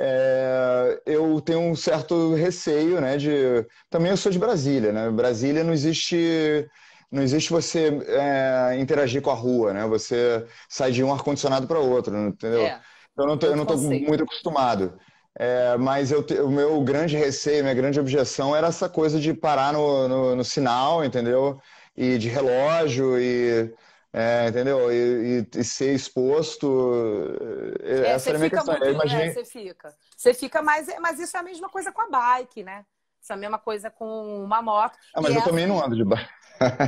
É, eu tenho um certo receio, né? De também eu sou de Brasília, né? Brasília não existe não existe você é, interagir com a rua, né? Você sai de um ar condicionado para outro, entendeu? É, eu não tô, eu não tô muito acostumado. É, mas eu, o meu grande receio, minha grande objeção era essa coisa de parar no, no, no sinal, entendeu? E de relógio e é, entendeu? E, e, e, ser exposto. É, é essa era a minha questão. Muito, imaginei... é, você fica. Você fica mais. É, mas isso é a mesma coisa com a bike, né? Isso é a mesma coisa com uma moto. Ah, mas é eu essa... também não assim. ando de bike.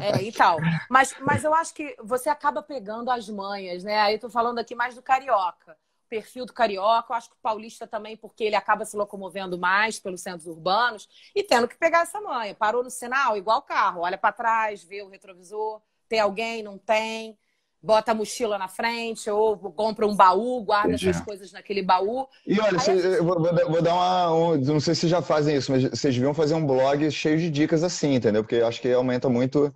É, e então. tal. Mas, mas eu acho que você acaba pegando as manhas, né? Aí eu tô falando aqui mais do carioca. O perfil do carioca, eu acho que o paulista também, porque ele acaba se locomovendo mais pelos centros urbanos e tendo que pegar essa manha. Parou no sinal, igual carro, olha para trás, vê o retrovisor ter alguém, não tem, bota a mochila na frente, ou compra um baú, guarda Entendi. essas coisas naquele baú. E olha, cê, gente... vou, vou, dar uma. Um, não sei se já fazem isso, mas vocês deviam fazer um blog cheio de dicas assim, entendeu? Porque acho que aumenta muito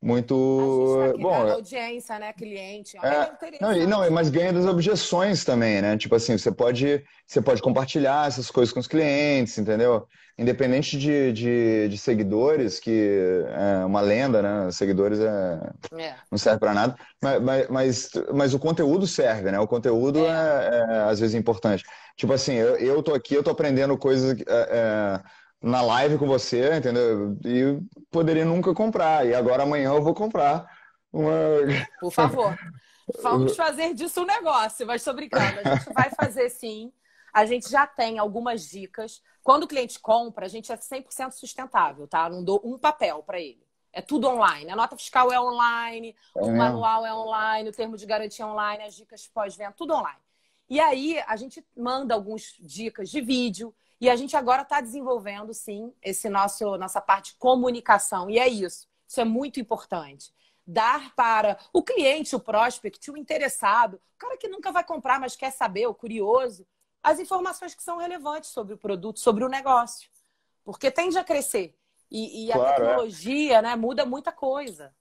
muito tá bom é audiência né cliente é, é não, não mas ganha das objeções também né tipo assim você pode você pode compartilhar essas coisas com os clientes entendeu independente de, de, de seguidores que é uma lenda né seguidores é, é. não serve para nada mas, mas, mas o conteúdo serve né o conteúdo é. é, é às vezes importante tipo assim eu, eu tô aqui eu tô aprendendo coisas na live com você, entendeu? E poderia nunca comprar. E agora amanhã eu vou comprar uma. Por favor. Vamos fazer disso um negócio, mas estou brincando. A gente vai fazer sim. A gente já tem algumas dicas. Quando o cliente compra, a gente é 100% sustentável, tá? Não dou um papel para ele. É tudo online. A nota fiscal é online, é o manual é online, o termo de garantia é online, as dicas pós-venda, tudo online. E aí a gente manda algumas dicas de vídeo e a gente agora está desenvolvendo, sim, esse nosso nossa parte de comunicação. E é isso. Isso é muito importante. Dar para o cliente, o prospect, o interessado, o cara que nunca vai comprar, mas quer saber, o curioso, as informações que são relevantes sobre o produto, sobre o negócio. Porque tende a crescer. E, e a é. tecnologia é. né, muda muita coisa.